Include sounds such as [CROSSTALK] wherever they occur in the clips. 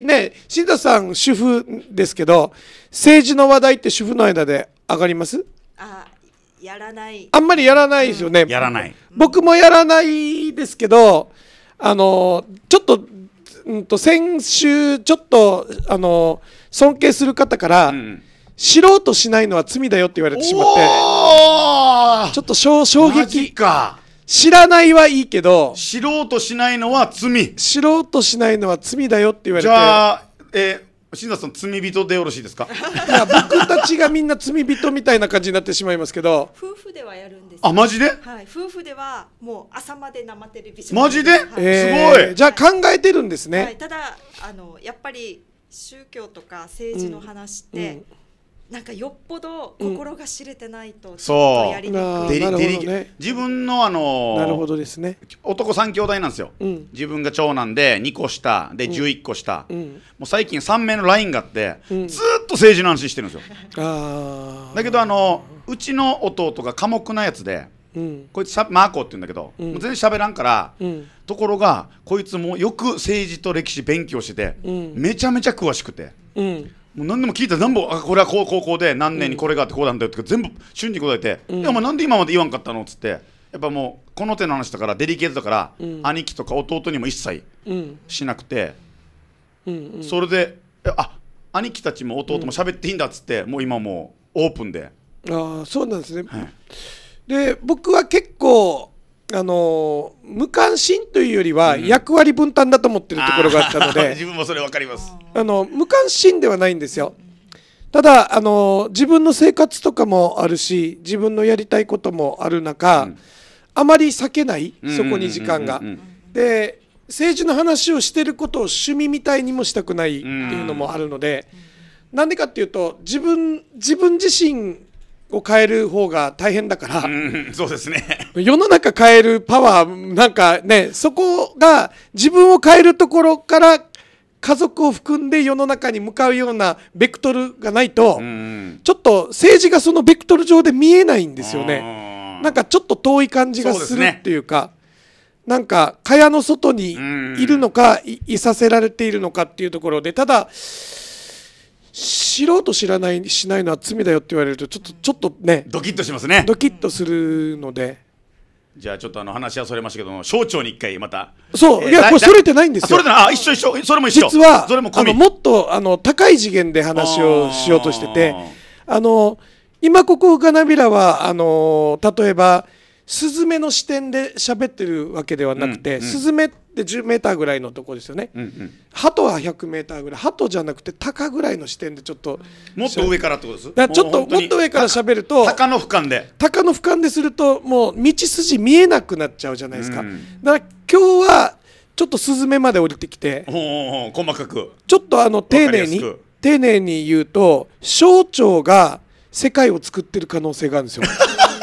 ね新田さん主婦ですけど政治の話題って主婦の間で上がりますあやらないあんまりやらないですよね、うん、やらない僕もやらないですけどあのちょっと,、うんと、先週ちょっとあの尊敬する方から、うん、知ろうとしないのは罪だよって言われてしまってちょっと衝撃か知らないはいいけど知ろうとしないのは罪知ろうとしないのは罪だよって言われてじゃあ、えー、新田さん罪人でよろしいですかいや僕たちがみんな罪人みたいな感じになってしまいますけど夫婦ではやるんですあマジで、はい、夫婦ではもう朝まで生テレビマジで、はい、えー、すごいじゃあ考えてるんですね、はい、ただあのやっぱり宗教とか政治の話って、うんうんなんかよっぽど心が知れてないとそう自分のあのなるほどですね男3兄弟なんですよ、自分が長男で2個下で11個下、もう最近3名のラインがあって、ずっと政治の話してるんですよ、だけどあのうちの弟が寡黙なやつで、こいつマーコって言うんだけど、もう全然喋らんから、ところがこいつもよく政治と歴史勉強してて、めちゃめちゃ詳しくて、うん、もう何でも聞いた全部あこれはこうこうこうで何年にこれがあってこうなんだよって全部瞬時に答えて「いやお前なんで今まで言わんかったの?」っつってやっぱもうこの手の話だからデリケートだから、兄貴とか弟にも一切しなくて、それであ兄貴たちも弟も喋っていいんだっつって、もう今もうオープンで。ああそうなんですね、はいで僕は結構あの無関心というよりは役割分担だと思ってるところがあったので、うん、自分もそれ分かりますあの無関心ではないんですよただあの自分の生活とかもあるし自分のやりたいこともある中、うん、あまり避けないそこに時間がで政治の話をしてることを趣味みたいにもしたくないっていうのもあるので、うんなんでかっていうと自分自分自身を変える方が大変だから、うん、そうですね世の中変えるパワーなんかねそこが自分を変えるところから家族を含んで世の中に向かうようなベクトルがないと、うん、ちょっと政治がそのベクトル上で見えないんですよねなんかちょっと遠い感じがするっていうか。なんか、蚊帳の外にいるのか、いさせられているのかっていうところで、ただ、知ろうと知らないしないのは罪だよって言われるとちょっとちょっとねドキッとしますねドキッとするのでじゃあちょっとあの話はそれましたけども省庁に一回またそう、えー、いやこれそれてないんですよそれてあ一緒一緒それも一緒実はそれもあのもっとあの高い次元で話をしようとしててあの今ここガナビラはあの例えばスズメの視点で喋ってるわけではなくて、うんうん、スズメってで10メーターぐらいのとこですよね、うんうん、鳩は100メーターぐらい鳩じゃなくて鷹ぐらいの視点でちょっともっと上からってことですだちょっともっと上から喋ると鷹の俯瞰で鷹の俯瞰でするともう道筋見えなくなっちゃうじゃないですか、うん、だから今日はちょっとスズメまで降りてきて細かくちょっとあの丁寧に丁寧に言うと小腸が世界を作ってる可能性があるんですよ [LAUGHS]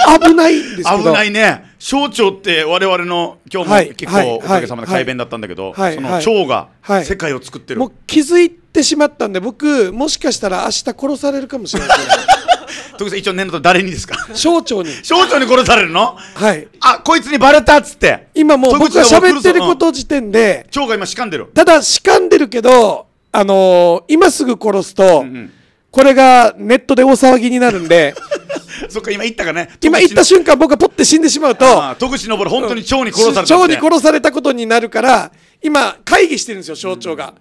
危ないんですけど危ないね省庁って我々の今日も結構おかげさまで改弁だったんだけど、その腸が世界を作ってる、もう気づいてしまったんで僕もしかしたら明日殺されるかもしれない [LAUGHS] 徳さん一応念のと誰にですか省庁に省庁に殺されるのはいあこいつにバレたっつって今もう僕が喋ってること時点で腸が今しかんでるただしかんでるけどあのー、今すぐ殺すと、うんうん、これがネットで大騒ぎになるんで [LAUGHS] そっか、今言ったかね。今言った瞬間、僕がポッて死んでしまうと、徳地登る、本当に蝶に殺された、ね、蝶に殺されたことになるから、今、会議してるんですよ、象徴が。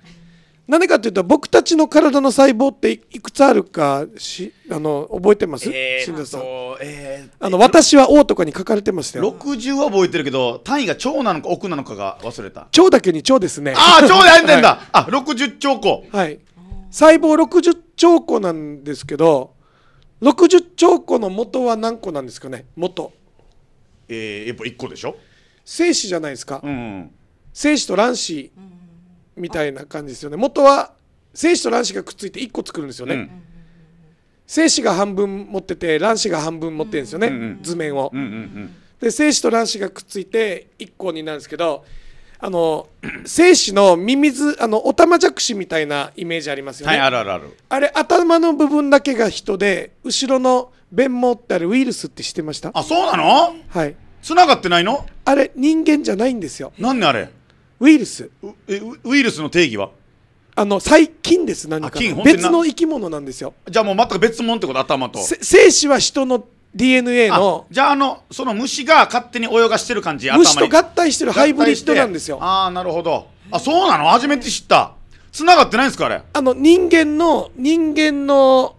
な、う、ぜ、ん、かというと、僕たちの体の細胞っていくつあるかし、あの、覚えてます、えー、さん。えー、あの、私は王とかに書かれてましたよ。60は覚えてるけど、単位が腸なのか奥なのかが忘れた。腸だけに腸ですね。ああ、腸で入ってんだ、[LAUGHS] はい、あ、60兆個。はい。細胞60兆個なんですけど、60兆個の元は何個なんですかね元えー、やっぱ1個でしょ精子じゃないですか、うん、精子と卵子みたいな感じですよね元は精子と卵子がくっついて1個作るんですよね、うん、精子が半分持ってて卵子が半分持ってるんですよね、うんうん、図面を、うんうんうん、で精子と卵子がくっついて1個になるんですけどあの精子のミミズあのオタマジャクシみたいなイメージありますよね、はい、あるあるあるあれ頭の部分だけが人で後ろの弁毛ってあれウイルスって知ってましたあそうなのはい繋がってないのあれ人間じゃないんですよ何ねあれウイルスウイルスの定義はあの細菌です何か菌別の生き物なんですよじゃあもう全く別物ってこと頭と精子は人の DNA のじゃああのその虫が勝手に泳がしてる感じ虫と合体してるハイブリッドなんですよああなるほどあそうなの初めて知った繋がってないんですかあれあの人間の人間の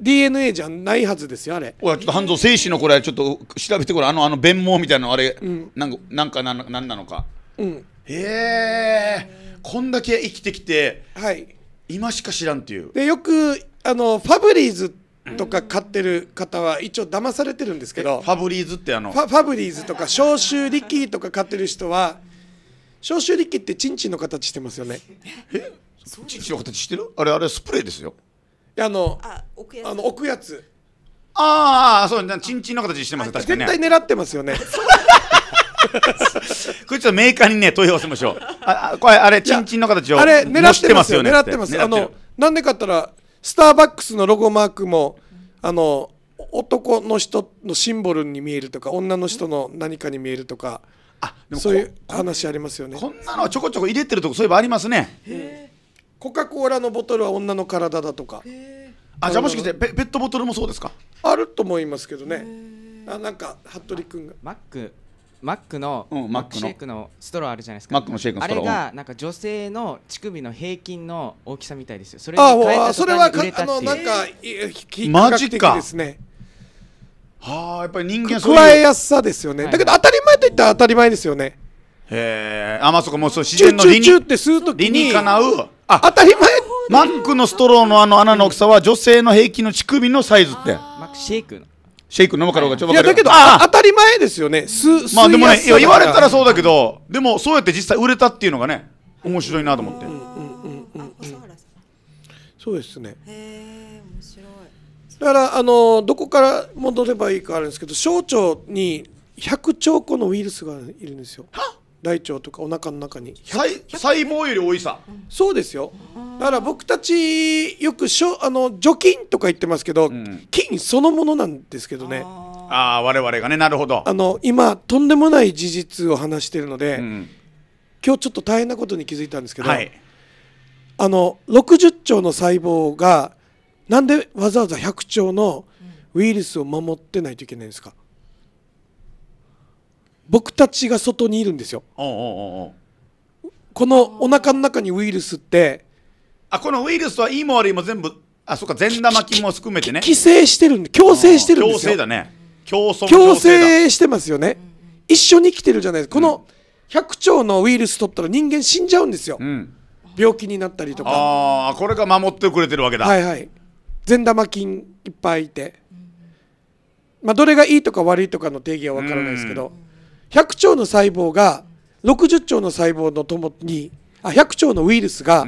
DNA じゃないはずですよあれおいちょっと半蔵精子のこれちょっと調べてこれあのあの弁毛みたいなのあれ、うん、なんかなんかなんなんなのか、うん、へえこんだけ生きてきてはい今しか知らんっていうでよくあのファブリーズとか買ってる方は一応騙されてるんですけどファブリーズってあのファブリーズとか消臭力とか買ってる人は消臭力ってチンチンの形してますよねえチンチンの形してるあれあれスプレーですよあのあの置くやつああそうねチンチンの形してます確かに、ね、絶対狙ってますよね [LAUGHS] これちょっとメーカーにね問い合わせましょうあこれあれチンチンの形をあれ狙ってますよね狙ってますあのなんでかったらスターバックスのロゴマークもあの男の人のシンボルに見えるとか女の人の何かに見えるとかあそういう話ありますよねこんなのちょこちょこ入れてるとこそういえばありますねコカ・コーラのボトルは女の体だとかあじゃあもしかしてペットボトルもそうですかあると思いますけどねあなんか服部君がマックマックの、マックシェイクのストローあるじゃないですかマックのシェイクのストローあれがなんか女性の乳首の平均の大きさみたいですよそれああそれはあのなんかマジかですねはあやっぱり人間そう加えやすさですよね、はい、だけど当たり前といったら当たり前ですよねへえあまあそこもうそう自然の理にって吸うときにかうあ当たり前マックのストローのあの穴の大きさは女性の平均の乳首のサイズってマックシェイクのシェイク飲むかどうちょっといやだけど当たり前ですよねすまあでもね言われたらそうだけどでもそうやって実際売れたっていうのがね面白いなと思ってそうですねへえ面白いだからあのどこから戻ればいいかあるんですけど小腸に100兆個のウイルスがいるんですよはっ大腸とかお腹の中に細細胞より多いさそうですよだから僕たちよくしょあの除菌とか言ってますけど、うん、菌そのものなんですけどねああ我々がねなるほどあの今とんでもない事実を話してるので、うん、今日ちょっと大変なことに気づいたんですけど、はい、あの60兆の細胞がなんでわざわざ100兆のウイルスを守ってないといけないんですか僕たちが外にいるんですよ。このお腹の中にウイルスってあこのウイルスはいいも悪いも全部あそっか善玉菌も含めてね寄生してるんで共生してるんですよ。共生だね。共制共生してますよね。一緒に生きてるじゃないですか。この100兆のウイルス取ったら人間死んじゃうんですよ。うん、病気になったりとか。ああこれが守ってくれてるわけだ。はいはい。善玉菌いっぱいいて、まあ、どれがいいとか悪いとかの定義は分からないですけど、うん100兆の細胞が60兆の細胞のともにあ100兆のウイルスが、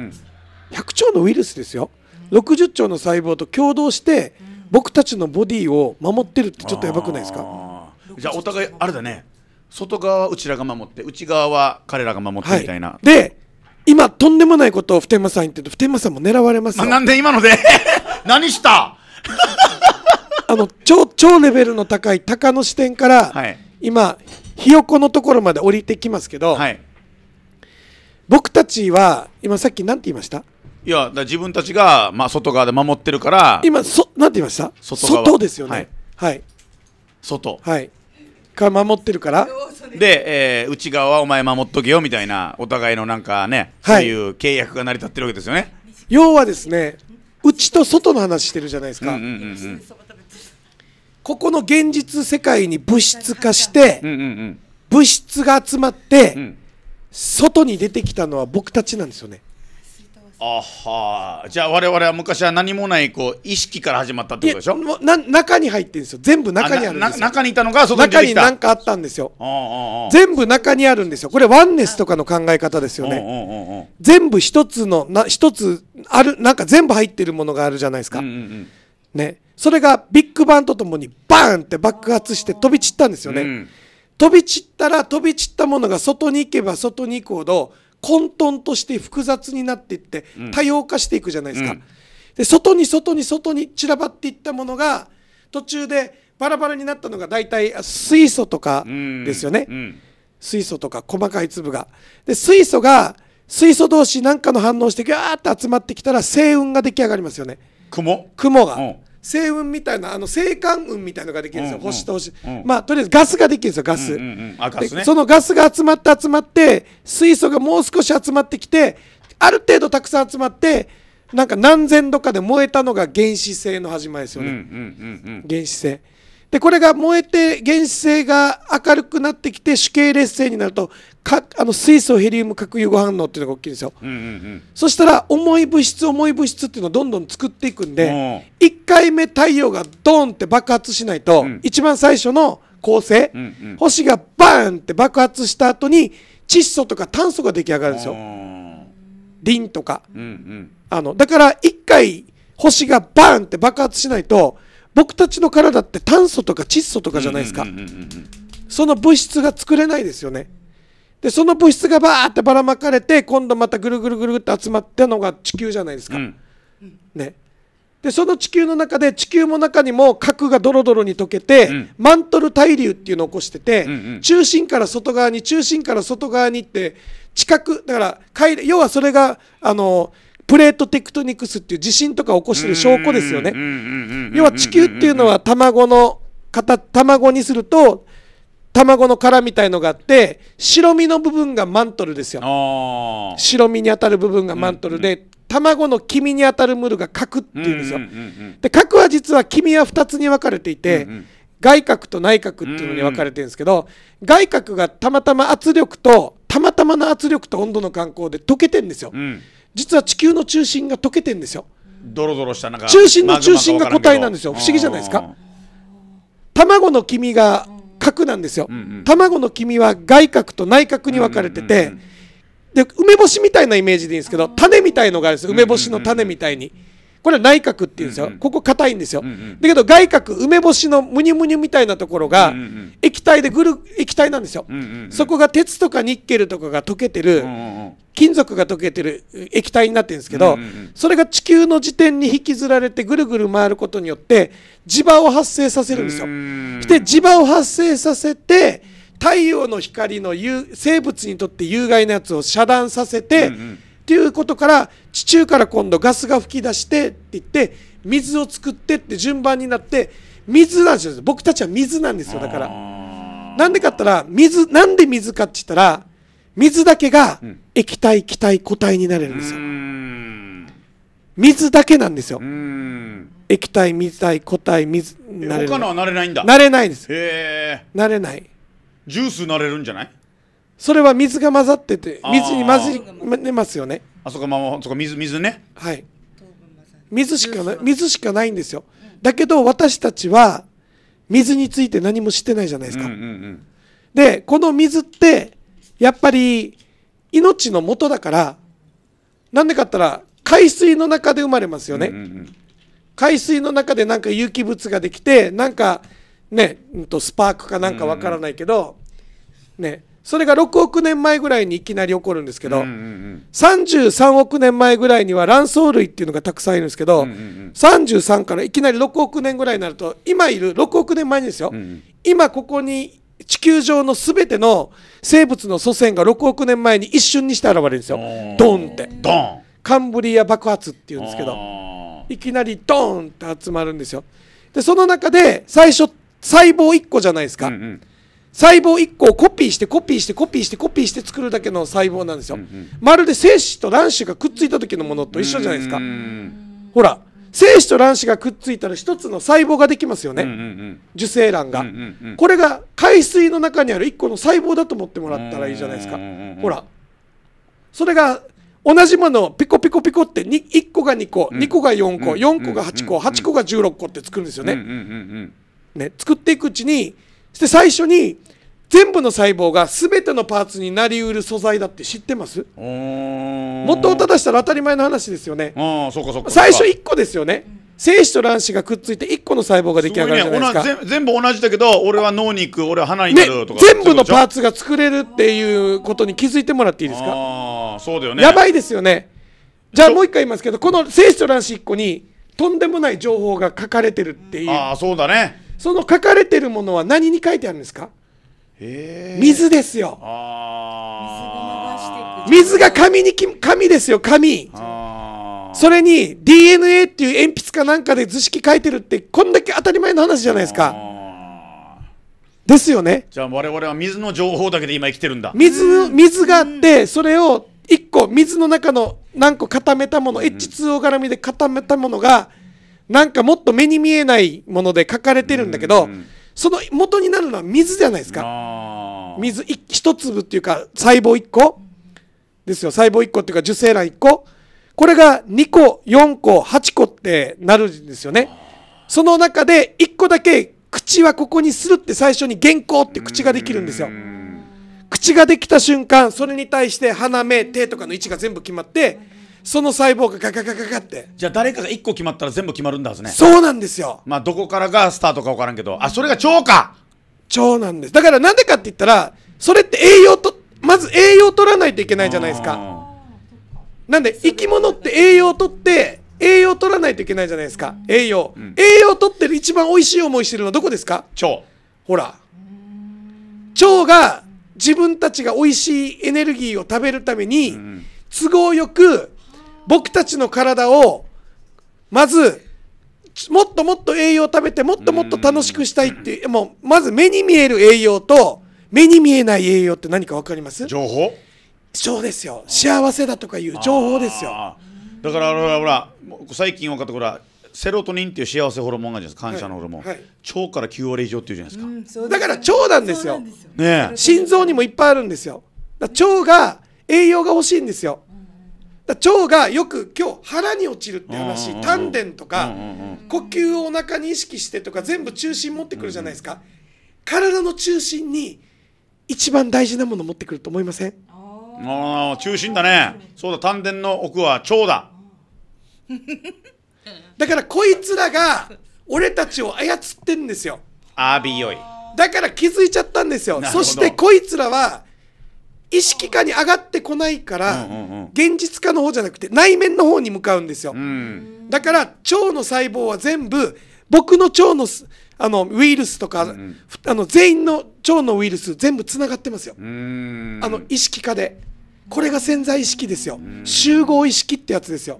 100兆のウイルスですよ60兆の細胞と共同して僕たちのボディを守ってるってちょっとやばくないですかじゃあお互いあれだね外側はうちらが守って内側は彼らが守ってみたいな、はい、で今とんでもないことを普天間さん言ってると普天間さんも狙われますよなんで今ので [LAUGHS] 何したあの超超レベルの高い鷹の視点から、はい、今ひよこのところまで降りてきますけど、はい、僕たちは今さっき何て言いましたいや自分たちが、まあ、外側で守ってるから今そ何て言いました外ですよね、はい、はい、外はいから守ってるからで、えー、内側はお前守っとけよみたいなお互いのなんかね、はい、そういう契約が成り立ってるわけですよね要はですね内と外の話してるじゃないですか、うんうんうんうん、ここの現実世界に物質化して、物質が集まって、外に出てきたのは僕たちなんですよね。あはあ、じゃあ我々は昔は何もないこう意識から始まったってことでしょな中に入ってるんですよ全部中にあるんですよ中にいたのが外に中に何かあったんですよ全部中にあるんですよこれワンネスとかの考え方ですよね全部一つのな一つあるなんか全部入ってるものがあるじゃないですか、ねそれがビッグバンとともにバーンって爆発して飛び散ったんですよね、うん、飛び散ったら飛び散ったものが外に行けば外に行くほど混沌として複雑になっていって多様化していくじゃないですか、うん、で外に外に外に散らばっていったものが途中でバラバラになったのが大体水素とかですよね、うん、水素とか細かい粒がで水素が水素同士何かの反応してギャーって集まってきたら星雲が出来上がりますよね雲雲が、星雲みたいなあの星間雲みたいのができるんですよ、うんうん、星と星、うん、まあとりあえずガスができるんですよガスうんうんうんガスね、そのガスが集まって集まって水素がもう少し集まってきてある程度たくさん集まってなんか何千度かで燃えたのが原始性の始まりですよね、うんうんうんうん、原始性でこれが燃えて原子性が明るくなってきて主系劣性になるとかあの水素ヘリウム核融合反応っていうのが大きいんですよ、うんうんうん、そしたら重い物質重い物質っていうのをどんどん作っていくんで1回目太陽がドーンって爆発しないと、うん、一番最初の恒星、うんうん、星がバーンって爆発した後に窒素とか炭素が出来上がるんですよリンとか、うんうん、あのだから1回星がバーンって爆発しないと僕たちの体って炭素とか窒素とかじゃないですか、その物質が作れないですよねでその物質がバーってばらまかれて今度またぐるぐるぐるって集まったのが地球じゃないですか、うん、ねでその地球の中で地球の中にも核がドロドロに溶けて、うん、マントル対流っていうのを起こしてて、うんうん、中心から外側に中心から外側にって近くだから要はそれがあのプレートテクトニクスっていう地震とか起こしてる証拠ですよね。要は地球っていうのは卵の型、卵にすると、卵の殻みたいのがあって白身の部分がマントルですよ白身に当たる部分がマントルで、うんうん、卵の黄身に当たるムールが核っていうんですよ、で核は実は黄身は2つに分かれていて、うんうん、外角と内角っていうのに分かれてるんですけど、外角がたまたま圧力とたまたまの圧力と温度の観光で溶けてんですよ、うん、実は地球の中心が溶けてんですよドロドロした中中心の中心が固体なんですよ不思議じゃないですか卵の黄身が核なんですよ、うんうん、卵の黄身は外角と内角に分かれてて、で梅干しみたいなイメージでいいんですけど種みたいのがあるんです梅干しの種みたいに。うんうんうんこれは内角っていうんですよ、うんうん、ここ硬いんですよ、うんうん、だけど外角梅干しのムニムニみたいなところが液体でぐる液体なんですよ、うんうんうん、そこが鉄とかニッケルとかが溶けてる、金属が溶けてる液体になってるんですけど、うんうんうん、それが地球の時点に引きずられてぐるぐる回ることによって磁場を発生させるんですよ。で磁場を発生させて太陽の光の生物にとって有害なやつを遮断させて、うんうんっていうことから地中から今度ガスが噴き出してって言って水を作ってって順番になって水なんですよ僕たちは水なんですよだからなんでかったら水なんで水かって言ったら水だけが液体気体固体になれるんですよ水だけなんですよ液体水体固体水なれ他のはなれないんだなれないですなれないジュースなれるんじゃないそれは水が混ざってて水に混じりますよねあそこまそこ水水ねはい水しかない水しかないんですよ、だけど私たちは水について何も知ってないじゃないですか、うんうんうん、でこの水ってやっぱり命の元だからなんでかったら海水の中で生まれますよね、うんうんうん、海水の中でなんか有機物ができてなんかね、うん、とスパークかなんかわからないけど、うんうん、ねそれが6億年前ぐらいにいきなり起こるんですけど、うんうんうん、33億年前ぐらいには卵巣類っていうのがたくさんいるんですけど、うんうんうん、33からいきなり6億年ぐらいになると今いる6億年前にですよ、うんうん、今ここに地球上のすべての生物の祖先が6億年前に一瞬にして現れるんですよドンってドンカンブリア爆発っていうんですけどいきなりドーンって集まるんですよでその中で最初細胞1個じゃないですか、うんうん細胞1個をコピーしてコピーしてコピーしてコピーして作るだけの細胞なんですよ、うんうん、まるで精子と卵子がくっついた時のものと一緒じゃないですかほら精子と卵子がくっついたら一つの細胞ができますよね、うんうんうん、受精卵が、うんうんうん、これが海水の中にある1個の細胞だと思ってもらったらいいじゃないですか、ほらそれが同じものをピコピコピコって1個が2個、うん、2個が4個、4個が8個、8個が16個って作るんですよね,、ね作っていくうちにして最初に全部の細胞が全てのパーツになりうる素材だって知ってますもっと正したら当たり前の話ですよね最初1個ですよね精子と卵子がくっついて1個の細胞が出来上がるじゃないですか、ね、全部同じだけど俺は脳に行く俺は鼻になるとか、ね、全部のパーツが作れるっていうことに気づいてもらっていいですかそうだよねやばいですよねじゃあもう一回言いますけどこの精子と卵子1個にとんでもない情報が書かれてるっていうああそうだねその書かれてるものは何に書いてあるんですか水ですよ水が紙に紙ですよ紙それに DNA っていう鉛筆かなんかで図式書いてるってこんだけ当たり前の話じゃないですかですよねじゃあ我々は水の情報だけで今生きてるんだ水水があってそれを1個水の中の何個固めたもの H2O 絡みで固めたものが、うんなんかもっと目に見えないもので書かれてるんだけど、その元になるのは水じゃないですか水一粒っていうか細胞1個ですよ細胞1個っていうか受精卵1個これが2個4個8個ってなるんですよねその中で1個だけ口はここにするって最初に原稿って口ができるんですよ口ができた瞬間それに対して鼻目手とかの位置が全部決まってその細胞がガカガカガってじゃあ誰かが1個決まったら全部決まるんだはずねそうなんですよまあどこからがスタートか分からんけどあそれが腸か腸なんですだからなんでかって言ったらそれって栄養とまず栄養取らないといけないじゃないですかなんで生き物って栄養取って栄養取らないといけないじゃないですか栄養、うん、栄養取ってる一番美味しい思いしてるのはどこですか腸ほら腸が自分たちが美味しいエネルギーを食べるために、うん、都合よく僕たちの体をまずもっともっと栄養を食べてもっともっと楽しくしたいっていうもうまず目に見える栄養と目に見えない栄養って何か分かります情報そうですよ幸せだとかいう情報ですよだからほらほら最近分かったほらセロトニンっていう幸せホルモンがあるじゃないですか感謝のホルモン、はいはい、腸から9割以上っていうじゃないですか、うん、だから腸なんですよね心臓にもいっぱいあるんですよ腸が栄養が欲しいんですよだ腸がよく今日腹に落ちるって話、うんうん、丹田とか、うんうんうん、呼吸をお腹に意識してとか全部中心持ってくるじゃないですか、うん体の中心に一番大事なもの持ってくると思いませんああ中心だねそうだ丹田の奥は腸だ [LAUGHS] だからこいつらが俺たちを操ってるんですよあビびよいだから気づいちゃったんですよそしてこいつらは意識下に上がってこないから、現実化の方じゃなくて内面の方に向かうんですよ、うん、だから腸の細胞は全部僕の腸のあのウイルスとか、うんうん、あの全員の腸のウイルス全部つながってますよあの意識化でこれが潜在意識ですよ集合意識ってやつですよ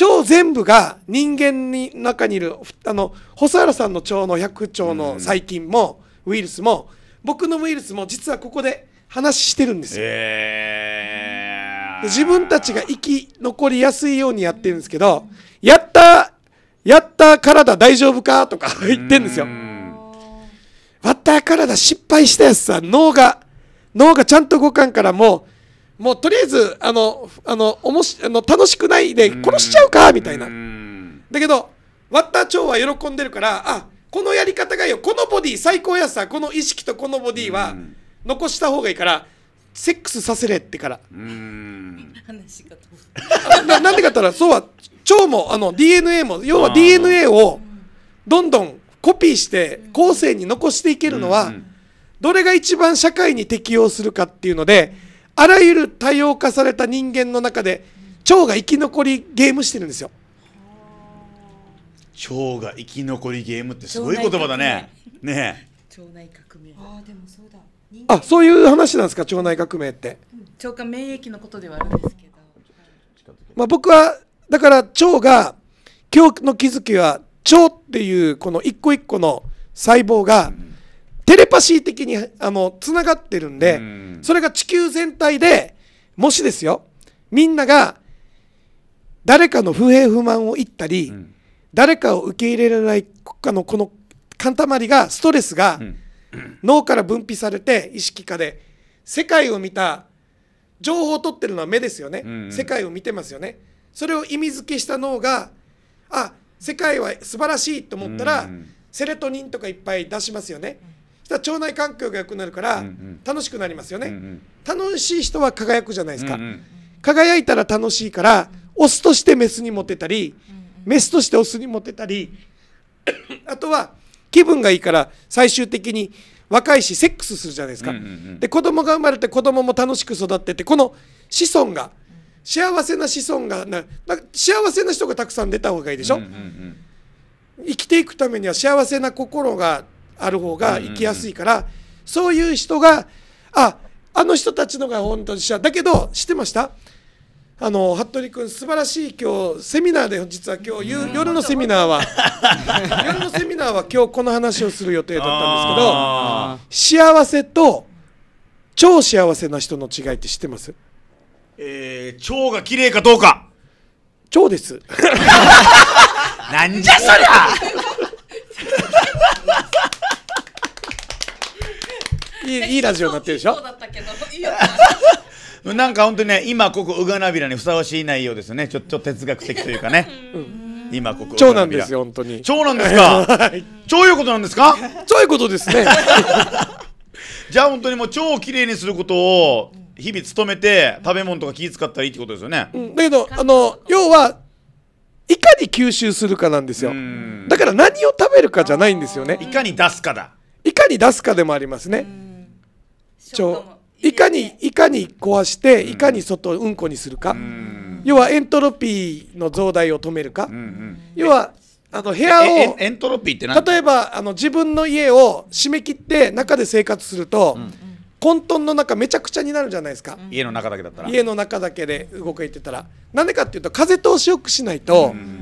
腸全部が人間に中にいるあの細原さんの腸の百腸の細菌もウイルスも僕のウイルスも実はここで話してるんですよ、えー、自分たちが生き残りやすいようにやってるんですけどやったやった体大丈夫かとか言ってんですよバッター体失敗したやつさ脳が脳がちゃんと動かんからもうもうとりあえずあのあのおもしあの楽しくないで殺しちゃうかみたいなだけどワッター長は喜んでるからあこのやり方がよこのボディ最高やさこの意識とこのボディは、うん残した方がいいからセックスさせれってからうん話がななんでかったらそうは腸もあの DNA も要は DNA をどんどんコピーして後世に残していけるのはどれが一番社会に適応するかっていうのであらゆる多様化された人間の中で腸が生き残りゲームしてるんですよ。腸が生き残りゲームってすごい言葉だね。ね腸内革命。ああでもそうだ。あそういう話なんですか腸内革命って、腸管免疫のことではあるんですけど、まあ、僕はだから腸が今日の気づきは腸っていうこの一個一個の細胞がテレパシー的にあのつながってるんで、うん、それが地球全体でもしですよみんなが誰かの不平不満を言ったり、うん、誰かを受け入れられないこのこの塊がストレスが、うん脳から分泌されて意識化で世界を見た情報を取ってるのは目ですよね、うんうん、世界を見てますよねそれを意味付けした脳があ世界は素晴らしいと思ったら、うんうん、セレトニンとかいっぱい出しますよねしたら腸内環境が良くなるから楽しくなりますよね、うんうん、楽しい人は輝くじゃないですか、うんうん、輝いたら楽しいからオスとしてメスにモテたりメスとしてオスにモテたりあとは気分がいいから最終的に若いしセックスするじゃないですか、うんうんうん、で子供が生まれて子供も楽しく育っててこの子孫が幸せな子孫がな幸せな人がたくさん出た方がいいでしょ、うんうんうん、生きていくためには幸せな心がある方が生きやすいから、うんうんうん、そういう人がああの人たちのが本当に幸せだけど知ってましたあの服部君素晴らしい今日セミナーで実は今日夜のセミナーは [LAUGHS] 夜のセミナーは今日この話をする予定だったんですけど幸せと超幸せな人の違いって知ってますえー、腸が綺麗かどうか腸です [LAUGHS] なんじゃそりゃいいいいラジオになってるでしょ [LAUGHS] なんか本当にね、今ここ、うがなびらにふさわしい内容ですよね、ちょっと哲学的というかね。今ここ長男ですよ本当に長男ですか超いうことなんですか超いうことですね [LAUGHS] じゃあ本当にもう超綺麗にすることを日々努めて食べ物とか気使ったらいいってことですよね、うん、だけどあの要はいかに吸収するかなんですよだから何を食べるかじゃないんですよねいかに出すかだいかに出すかでもありますね腸いかにいかに壊していかに外うんこにするか、要はエントロピーの増大を止めるか、要はあの部屋をエントロピーって例えばあの自分の家を締め切って中で生活すると、混沌の中めちゃくちゃになるじゃないですか、家の中だけだったら家の中だけで動いてたらなんでかっていうと風通しよくしないと、うん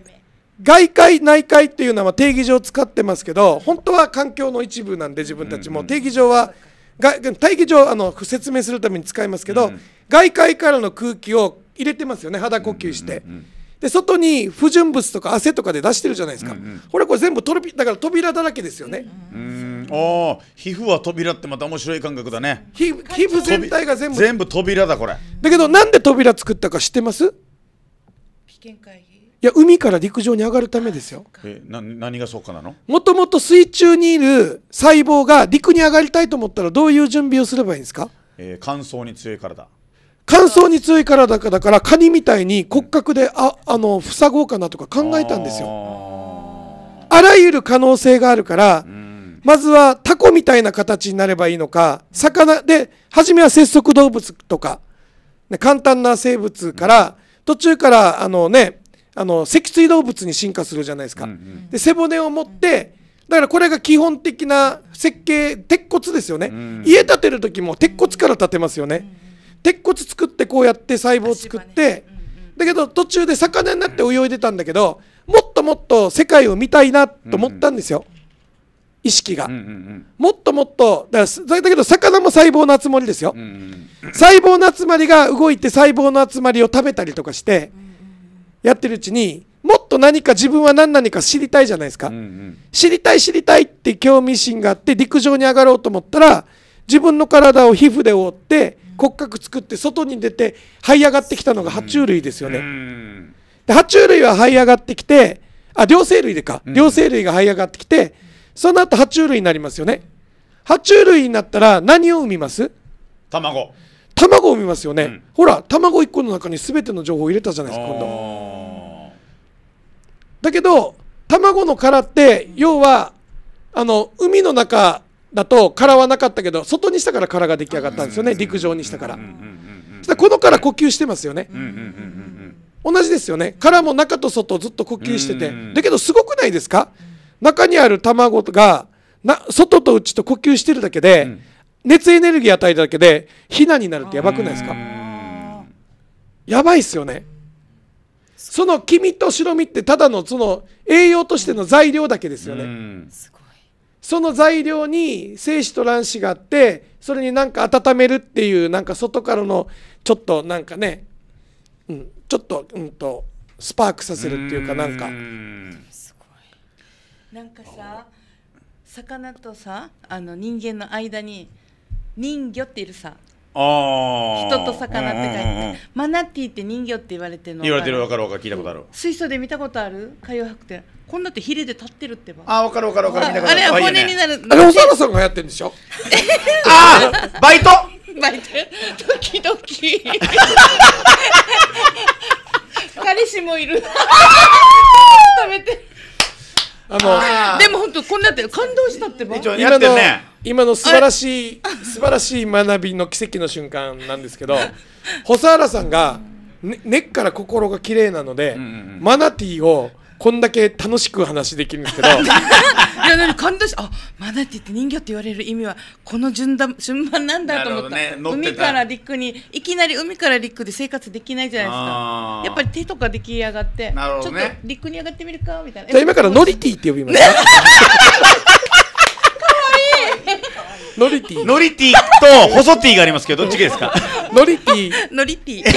外界内界っていうのは定義上使ってますけど本当は環境の一部なんで自分たちも定義上は大義上あの説明するために使いますけど、外界からの空気を入れてますよね肌呼吸して。で外に不純物とか汗とかで出してるじゃないですか、うんうん、これこれ全部トロピだから扉だらけですよね、うんあ皮膚は扉ってまた面白い感覚だね皮皮膚全体が全部全部扉だこれだけどなんで扉作ったか知ってます危険回避いや海から陸上に上がるためですよえな何がそうかなのもともと水中にいる細胞が陸に上がりたいと思ったらどういう準備をすればいいんですか、えー、乾燥に強い体乾燥に強いからだからカニみたいに骨格でああの塞ごうかなとか考えたんですよあらゆる可能性があるから、うん、まずはタコみたいな形になればいいのか魚で初めは節足動物とか、ね、簡単な生物から、うん、途中からあのねあの脊椎動物に進化するじゃないですか、うんうん、で背骨を持ってだからこれが基本的な設計鉄骨ですよね、うん、家建てる時も鉄骨から建てますよね、うん鉄骨作ってこうやって細胞を作って、うんうん、だけど途中で魚になって泳いでたんだけどもっともっと世界を見たいなと思ったんですよ、うんうん、意識が、うんうんうん、もっともっとだだけど魚も細胞の集まりですよ、うんうん、細胞の集まりが動いて細胞の集まりを食べたりとかして、うんやってるうちにもっと何か自分は何なのか知りたいじゃないですか、うんうん、知りたい知りたいって興味心があって陸上に上がろうと思ったら自分の体を皮膚で覆って骨格作って外に出て這い上がってきたのが爬虫類ですよね、うん、で爬虫類は這い上がってきてあ両生類でか両生類が這い上がってきて、その後爬虫類になりますよね爬虫類になったら何を産みます卵卵を産みますよね、うん、ほら卵1個の中に全ての情報を入れたじゃないですか今度だけど卵の殻って要はあの海の中だと殻はなかったけど外にしたから殻が出来上がったんですよね陸上にしたからそしたらこの殻呼吸してますよね同じですよね殻も中と外ずっと呼吸しててだけどすごくないですか中にある卵がな外と内と呼吸してるだけで、うん熱エネルギー与えただけで避難になるってやばくないですかやばいっすよねその黄身と白身ってただのその栄養としての材料だけですよねその材料に精子と卵子があってそれになんか温めるっていうなんか外からのちょっとなんかね、うん、ちょっとうんとスパークさせるっていうかなんかすごいなんかさ魚とさあの人間の間に人魚っているさあ人と魚って書いて、うんうんうん、マナティーって人魚って言われてるの言われてる分かる分かる聞いたことある水素で見たことある海洋博てこんなってヒレで立ってるってばあ分かる分かる分かるあれは骨になる、あれおさらさんがやってるんでしょああ [LAUGHS] バイトバイトドキドキ彼氏もいる食べてあのでも本当こんなって感動したってば一応やってね今の素晴らしい素晴らしい学びの奇跡の瞬間なんですけど [LAUGHS] 細原さんが、根っから心が綺麗なので、マナティーをこんだけ楽しく話できるんですけど [LAUGHS] いや何感動しあマナティーって人魚って言われる意味はこの順番順番なんだと思ったね、海から陸にいきなり海から陸で生活できないじゃないですかやっぱり手とか出来上がって、ね、ちょっと陸に上がってみるかみたいなじゃあ今からノリティって呼びますか [LAUGHS] ノリティノリティと細ティがありますけどどっちがいいですかノリティノリティ [LAUGHS] 選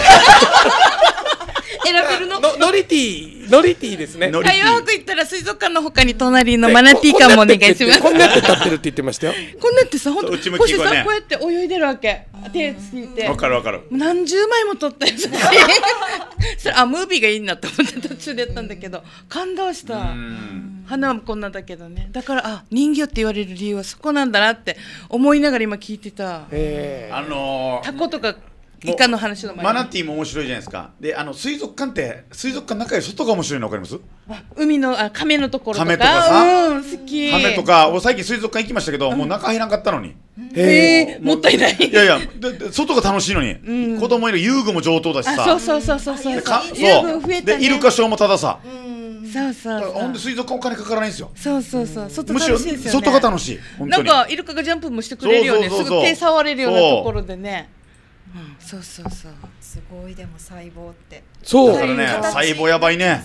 べるのリティノリティですね台湾ティ言ったら水族館のほかに隣のマナティー館もお願いしますこんなって立ってるって言ってましたよこんなってさ本当こうやって泳いでるわけ手ついてわかるわかる何十枚も撮ったやつそれあムービーがいいなと思って途中でやったんだけど感動した花もこんなだけどねだからあ人魚って言われる理由はそこなんだなって思いながら今聞いてたあのタコとかイカの話の前マナティーも面白いじゃないですかであの水族館って水族館中より外が面白いの分かりますあ海のあ亀のところとか亀とかさ、うん、好き亀とかお最近水族館行きましたけど、もう中入らんかったのにへえもったいないいやいやで外が楽しいのに、うん、子供いる遊具も上等だしさそうそうそうそうそうそうでイルカショーもたださ、そうそうそう。ほんで水族館お金かからないんですよ。そうそうそう。外楽しいですよね。外が楽しい。なんかイルカがジャンプもしてくれるよね。すぐ手触れるようなところでね。うん、そうそうそうすごいでも細胞ってそうだね細胞やばいね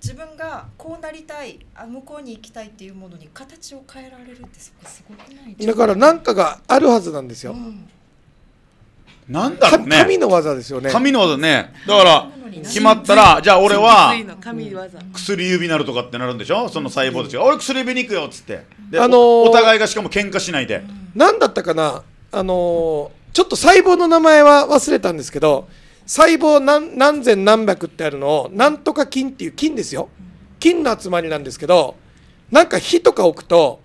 自分がこうなりたいあ向こうに行きたいっていうものに形を変えられるってそこすごくないだからなんかがあるはずなんですよ、うん、なんだろうね神の技ですよね神の技ねだから決まったらじゃあ俺は薬指なるとかってなるんでしょその細胞たちが、うん、俺薬指に行くよっつってあのー、お互いがしかも喧嘩しないで、うん、だったかなあのーちょっと細胞の名前は忘れたんですけど細胞何何千何百ってあるのをなんとか菌っていう菌ですよ菌の集まりなんですけどなんか火とか置くと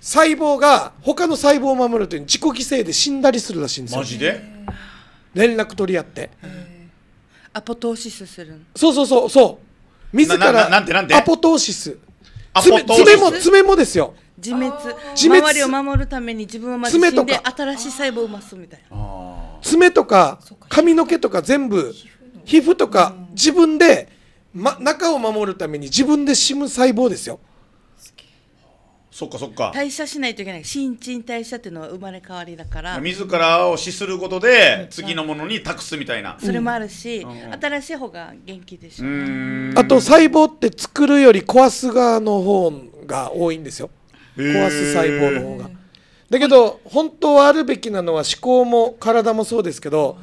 細胞が他の細胞を守るという自己犠牲で死んだりするらしいんですよマジで連絡取り合ってアポトーシスするそうそうそうそう自らアポトーシスアポトーシス爪も爪もですよ自滅自滅周りを守るために自分はまず死んで新しい細胞を増すみたいな爪とか髪の毛とか全部皮膚とか自分で、ま、中を守るために自分で死む細胞ですよそっかそっか代謝しないといけない新陳代謝っていうのは生まれ変わりだから自らを死することで次のものに託すみたいな、それもあるし、うん、新しい方が元気でしょあと細胞って作るより壊す側の方が多いんですよ壊す細胞の方が。だけど本当はあるべきなのは思考も体もそうですけど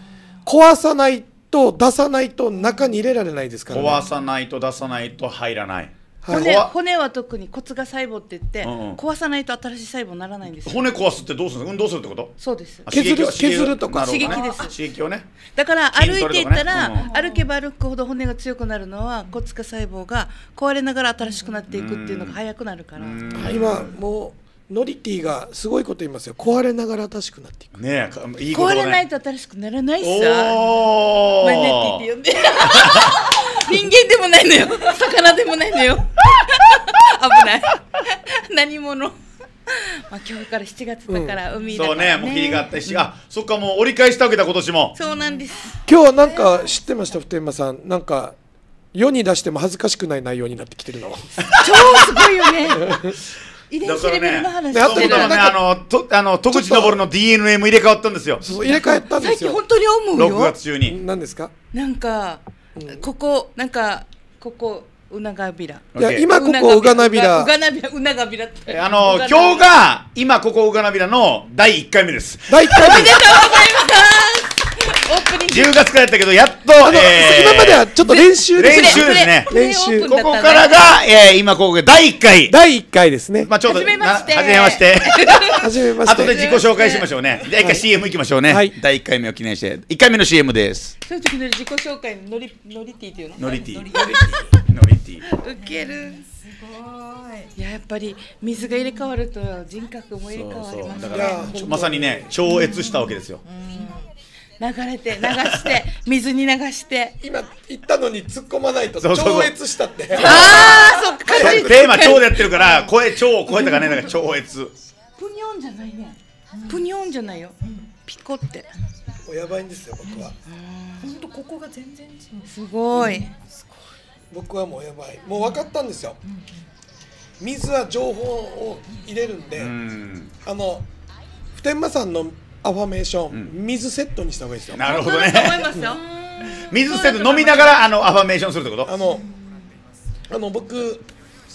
壊さないと出さないと中に入れられないですから、ね、壊さないと出さないと入らない骨骨は特に骨が細胞って言って、壊さないと新しい細胞にならないんです骨壊すってどうするん運動するってことそうです削る削るとか刺激です刺激をねだから歩いていったら、歩けば歩くほど骨が強くなるのは骨化細胞が壊れながら新しくなっていくっていうのが早くなるから今もうノリティがすごいこと言いますよ壊れながら新しくなっていくね壊れないと新しくならないさマネティって呼んで [LAUGHS] 人間でもないのよ魚でもないのよ危ない何者まあ今日から7月だから海だかそうら、ねね、もう切りがあったし、あ、そっか、もう折り返したわけだ、今年も。そうなんです今日はなんか知ってました普天間さんなんか世に出しても恥ずかしくない内容になってきてるの超すごいよね [LAUGHS] 遺伝だ子からレベルの、話そうしてね、あの、と、あの、戸口昇の DNA も入れ替わったんですよ。そう入れ替えたんで最近本当に思う6月中に。何ですかなんかここなんかここうながびらいや今ここうがなびらうがなびらうながびらあの今日が今ここうがなびらの第一回目です第1回目おめでとうございます10月からやったけどやっと、えー、今まではちょっと練習練習ですね練習ここからが、えー、今ここが第1回第1回ですねまあちょっとはじめましてはじめまして [LAUGHS] 後で自己紹介しましょうね第1回 CM いきましょうね、はい、第1回目を記念して1回目の CM ですその時自己紹介のリ、ノリティっていうのノリティノリティ受けるすごいいややっぱり水が入れ替わると人格も入れ替わりますそうそうだからまさにね超越したわけですよ、うん流れて流して [LAUGHS] 水に流して今言ったのに突っ込まないと超越したってああそっかテーマ超でやってるから声超超えたかねなんか超越プニョンじゃないねプニョンじゃないよピコってやばいんですよ僕は本当ここが全然違うすごい、僕はもうやばいもう分かったんですよ、水は情報を入れるんで、あの普天間さんのアファメーション、水セットにした方がいいですよなるほどね思いますよ水セット飲みながらあのアファメーションするってことあのあの僕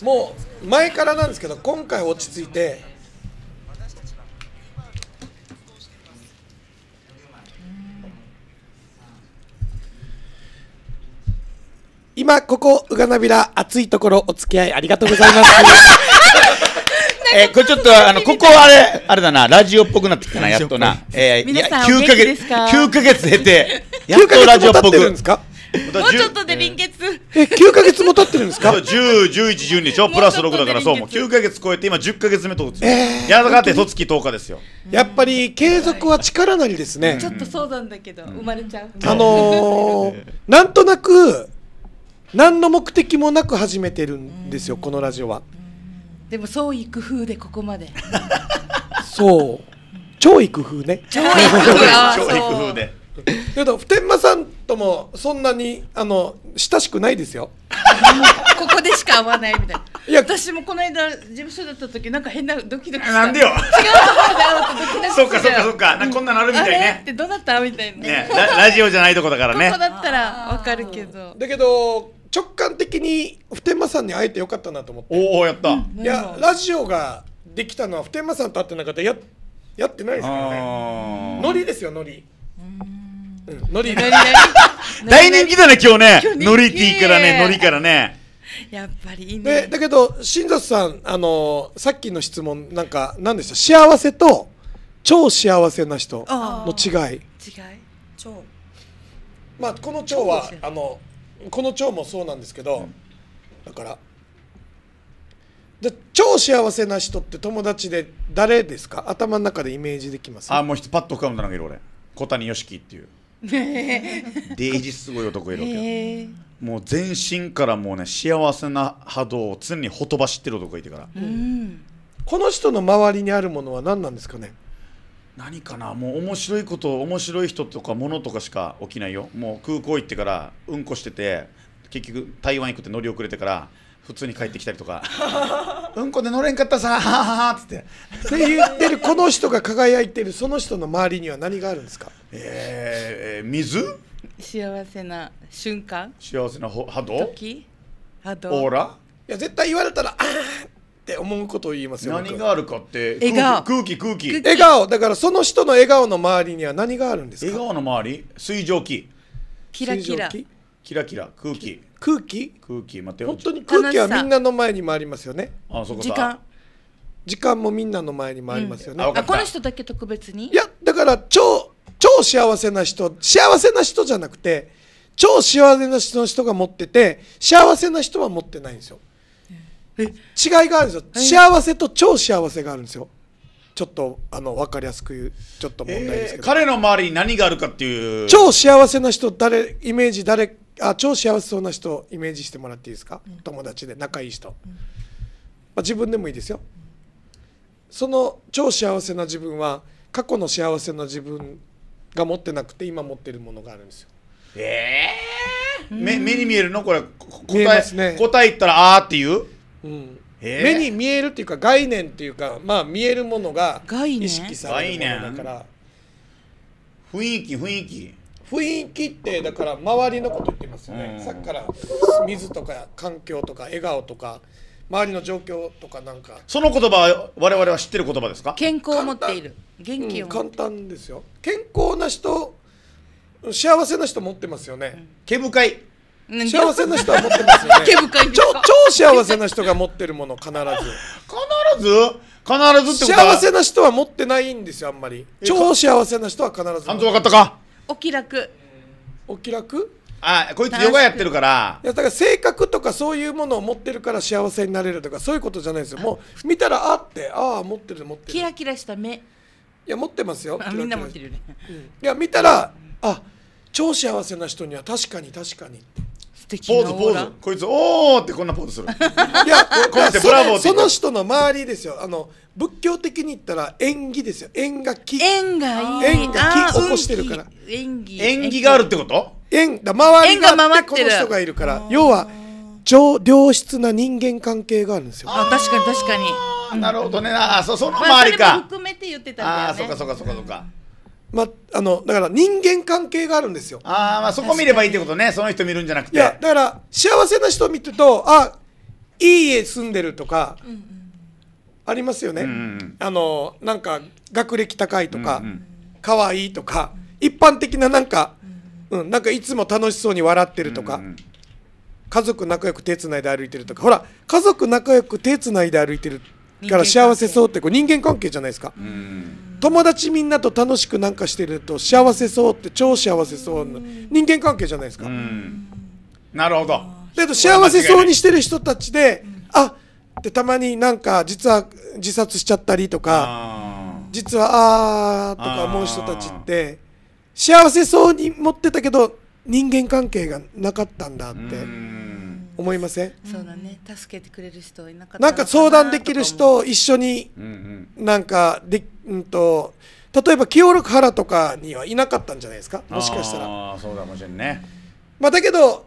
もう前からなんですけど今回落ち着いて今ここうがなびら熱いところお付き合いありがとうございますえー、これちょっとあのここはあれあれだなラジオっぽくなってきたなやっとな、えー、いや九ヶ月九ヶ月経てやっとラジオっぽくもうちょっとで臨月え9ヶ月も経ってるんですか1十11、12でしょプラス六だからそうも九ヶ月超えて今十ヶ月目とえー、やだかって卒月十日ですよやっぱり継続は力なりですね、ちょっとそうなんだけど、生まれちゃうあのー、[LAUGHS] なんとなく何の目的もなく始めてるんですよ、このラジオは。でも創意工夫でここまでそう超意工夫ね超意工夫超意工夫でけど普天間さんともそんなにあの親しくないですよ [LAUGHS] ここでしか会わないみたいないや私もこの間事務所だった時なんか変なドキドキしたなんでよ違うところで会うとドキドキそうかそうかそうかなんかこんなのあるみたいねってどうなったみたいなねララジオじゃないとこだからねここだったらわかるけどだけど直感的に普天間さんに会えてよかったなと思っておおやった、うん、いやラジオができたのは普天間さんと会ってなかったらややってないですからねノリですよノリノリ、うん、[LAUGHS] 大人気だね今日ねノリティからねノリからねやっぱりいいねだけど新里さんあのー、さっきの質問なんか何でした幸せと超幸せな人の違い違い超まあこの超はあのこの蝶もそうなんですけど、だから超幸せな人って友達で誰ですか頭の中でイメージできますあもうパッと浮かんだのがい俺小谷良樹っていう [LAUGHS] デイジすごい男いるわけ、もう全身からもうね幸せな波動を常にほとばしってる男がいてから、うん、この人の周りにあるものは何なんですかね何かなもう面白いこと面白い人とかものとかしか起きないよもう空港行ってからうんこしてて結局台湾行くって乗り遅れてから普通に帰ってきたりとか「[LAUGHS] うんこで乗れんかったさははは」っつってって言ってるこの人が輝いてるその人の周りには何があるんですかえー、水幸せな瞬間幸せなほ波動時波動オーラいや絶対言われたら「あーっって思うことを言いますよ何があるかって笑顔空気空気笑顔だからその人の笑顔の周りには何があるんですか笑顔の周り水蒸気キラキラキラキラ空気空気空気待って本当に空気はみんなの前にもありますよねあそこ時間時間もみんなの前にもありますよね、うん、あこの人だけ特別にいやだから超超幸せな人幸せな人じゃなくて超幸せな人の人が持ってて幸せな人は持ってないんですよ違いがあるんですよ幸せと超幸せがあるんですよちょっとあの分かりやすく言うちょっと問題ですけど、彼の周りに何があるかっていう超幸せな人誰イメージ誰あ超幸せそうな人イメージしてもらっていいですか、友達で仲いい人、まあ、自分でもいいですよ、その超幸せな自分は過去の幸せな自分が持ってなくて今持ってるものがあるんですよええー、目に見えるのこれ答え、ね、答え言ったらああっていううん、目に見えるっていうか概念っていうかまあ見えるものが意識されるものだから雰囲気雰囲気雰囲気ってだから周りのこと言ってますよね、うん、さっきから水とか環境とか笑顔とか周りの状況とかなんかその言葉は我々は知ってる言葉ですか健康を持っている元気を、うん、簡単ですよ健康な人幸せな人持ってますよね、毛深い幸せな人は持ってますよね。[LAUGHS] 毛深い。ちょ、超幸せな人が持ってるもの必ず必ず必ずってこと幸せな人は持ってないんですよあんまり超幸せな人は必ずちゃんと分かったかお気楽お気楽あこいつヨガやってるからいやだから性格とかそういうものを持ってるから幸せになれるとかそういうことじゃないですよもう見たらあってああ持ってる持ってるキラキラした目いや持ってますよキラキラみんな持ってるよね、うん、いや見たらあ超幸せな人には確かに確かにって敵ポーズポーズこいつおおってこんなポーズする [LAUGHS] いやこうやってブラボーってその人の周りですよあの仏教的に言ったら縁起ですよ縁が木縁がいい縁が木起こしてるから縁起縁起があるってこと縁だ周りがあってこの人がいるから要は超良質な人間関係があるんですよあ確かに確かになるほどねあそその周りか、まあ、それも含めて言ってたんだよねあそかそっかそっかそうか、んまあのだから人間関係があるんですよあ、まあそこ見ればいいってことねその人見るんじゃなくていやだから幸せな人見てるとあいい家住んでるとか、ありますよね、うんうん、あのなんか学歴高いとか可愛、んうん、いいとか一般的ななんか、うん、なんかいつも楽しそうに笑ってるとか、うんうん、家族仲良く手つないで歩いてるとかほら家族仲良く手つないで歩いてるから幸せそうってこ人間関係じゃないですか。うん友達みんなと楽しくなんかしてると幸せそうって超幸せそうな人間関係じゃないですか。なるほど。だけど幸せそうにしてる人たちで、あってたまになんか実は自殺しちゃったりとか実はあーとか思う人たちって幸せそうに持ってたけど人間関係がなかったんだって。思いませんそうだね助けてくれる人いなかったなんか相談できる人一緒になんかで、うんと例えば清六原とかにはいなかったんじゃないですかもしかしたらあそうだもしれね、まあ、だけど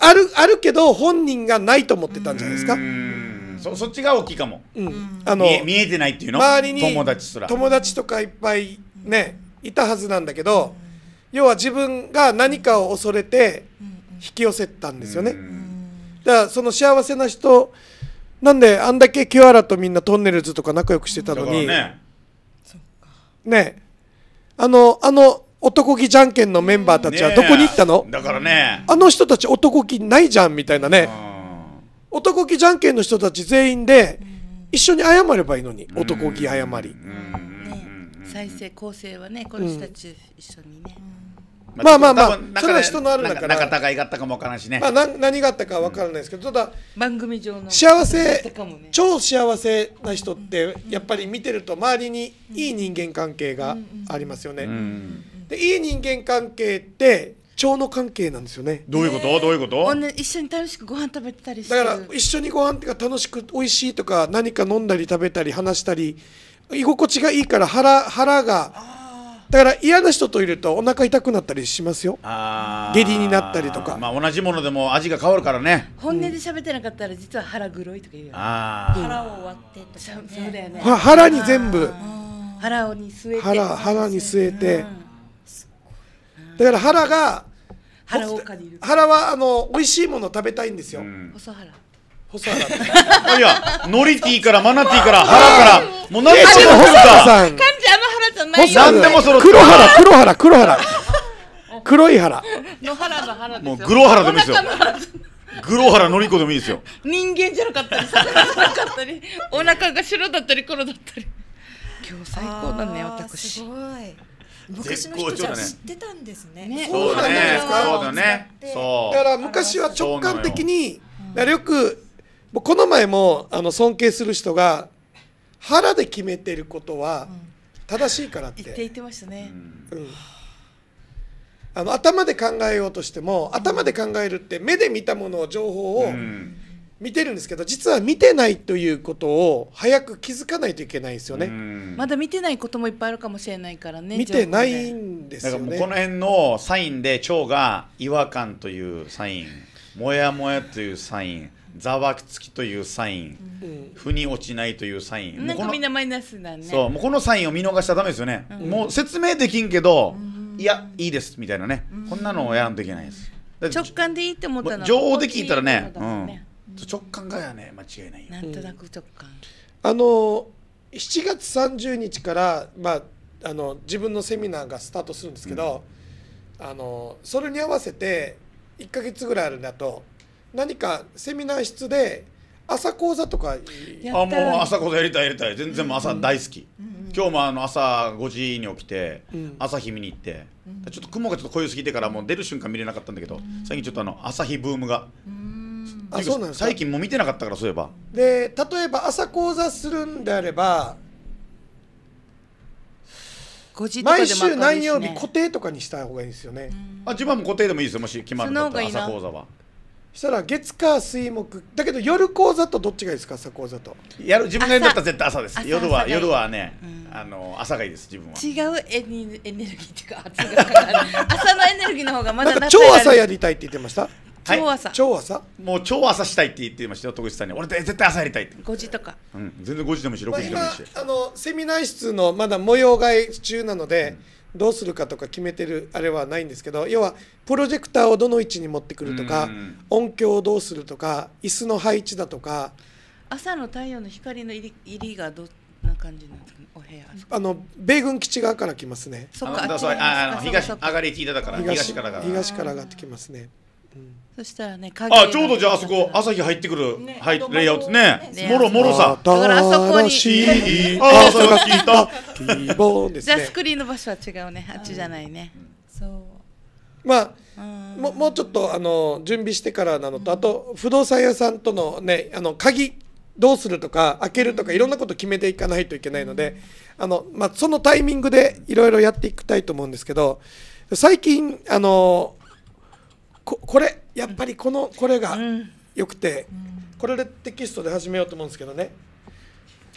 あるあるけど本人がないと思ってたんじゃないですか、うんそそっちが大きいかも、うん、あの見えてないっていうの周りに友達すら友達とかいっぱいねいたはずなんだけど、要は自分が何かを恐れて、うん引き寄せたんですよね。だからその幸せな人なんであんだけ清原とみんなトンネルズとか仲良くしてたのにねねあのあの男気じゃんけんのメンバーたちはどこに行ったの、だからねあの人たち男気ないじゃんみたいなね男気じゃんけんの人たち全員で一緒に謝ればいいのに男気謝り、ね、再生構成はねこの人たち一緒にね、まあまあまあ、それは人のあるんだから。仲いがあったかもわからいしね。まあ、何があったかわからないですけど、ただ、番組上の幸せ、超幸せな人って、やっぱり見てると、周りにいい人間関係がありますよね。でいい人間関係って、腸の関係なんですよね。どういうこと、どういうこと、一緒に楽しくご飯食べてたりだから一緒にご飯が楽しく美味しいとか何か飲んだり食べたり話したり居心地がいいから腹腹がだから嫌な人といるとお腹痛くなったりしますよ下痢になったりとかまあ同じものでも味が変わるからね本音で喋ってなかったら実は腹黒いとか言うよ、ね、腹を割ってとか、ね、そうだよね腹に全部腹に据えて腹腹に据えて、だから腹が腹はあの美味しいもの食べたいんですよ、細腹細原いやノリティからマナティから腹からもう何でも細原さん感じあの腹じゃないよ何でもその黒原黒原黒原黒い腹の腹の腹もうグロ腹でもいいですよグロ原ノリこでもいいですよ人間じゃなかったりさじゃなかったりお腹が白だったり黒だったり今日最高だね私すごい昔の人じゃ知ってたんですね。ねそうだね。そうだね。そう。だから昔は直感的に、なるよくこの前もあの尊敬する人が腹で決めてることは正しいからって、うん、言って言ってましたね、うん、あの頭で考えようとしても頭で考えるって目で見たものを情報を見てるんですけど実は見てないということを早く気づかないといけないですよね、うん、まだ見てないこともいっぱいあるかもしれないからね見てないんですよねこの辺のサインで腸が違和感というサインもやもやというサインざわつきというサイン、腑に落ちないというサインんみんなマイナスだねそうもうこのサインを見逃しちゃダメですよね、もう説明できんけど、いやいいですみたいなね、こんなのをやらんといけないです直感でいいって思ったの情報で聞いたらね直感がやね間違いないなんとなく直感、あの7月30日からまああの自分のセミナーがスタートするんですけど、あのそれに合わせて1か月ぐらいあるんだと何かセミナー室で朝講座とかあもう朝講座やりたいやりたい全然もう朝大好き、うん今日もあの朝5時に起きて、うん、朝日見に行って、うん、ちょっと雲がちょっと濃いすぎてからもう出る瞬間見れなかったんだけど、うん、最近ちょっとあの朝日ブームが。あそうなんです最近も見てなかったからそういえばで例えば朝講座するんであれば毎週何曜日固定とかにした方がいいですよね。あ自分も固定でもいいですよもし決まるんだったら朝講座は。したら月火水木だけど夜講座とどっちがいいですか朝講座とやる自分がやるんだったら絶対朝です朝夜は夜はね、あの朝がいいです自分は違うエネエネルギーっていうかか [LAUGHS] 朝のエネルギーの方がまだ超朝やりたいって言ってましたはい超朝超朝もう超朝したいって言ってましたよ徳地さんに俺絶対朝やりたいって、5時とかうん、全然5時でもいいし6時でもいいし、今あのセミナー室のまだ模様替え中なので、どうするかとか決めてるあれはないんですけど要はプロジェクターをどの位置に持ってくるとか音響をどうするとか椅子の配置だとか朝の太陽の光の入り入りがどんな感じなんですか、お部屋あの米軍基地側から来ますねそっかあっちああ東上がり聞いただから東からが東から上がってきますね。そしたらね、あ、ちょうどじゃあ、あそこ、朝日入ってくる、はい、レイアウトね。もろもろさ。だから、[LAUGHS] あそこに。朝が聞いた。じゃあ、スクリーンの場所は違うね、あっちじゃないね。そう。まあ、ももうちょっとあの準備してからなのと、あと不動産屋さんとの,、ね、あの鍵どうするとか開けるとかいろんなこと決めていかないといけないので、あのまあ、そのタイミングでいろいろやっていきたいと思うんですけど最近あのここれやっぱりこのこれがよくて、これでテキストで始めようと思うんですけどね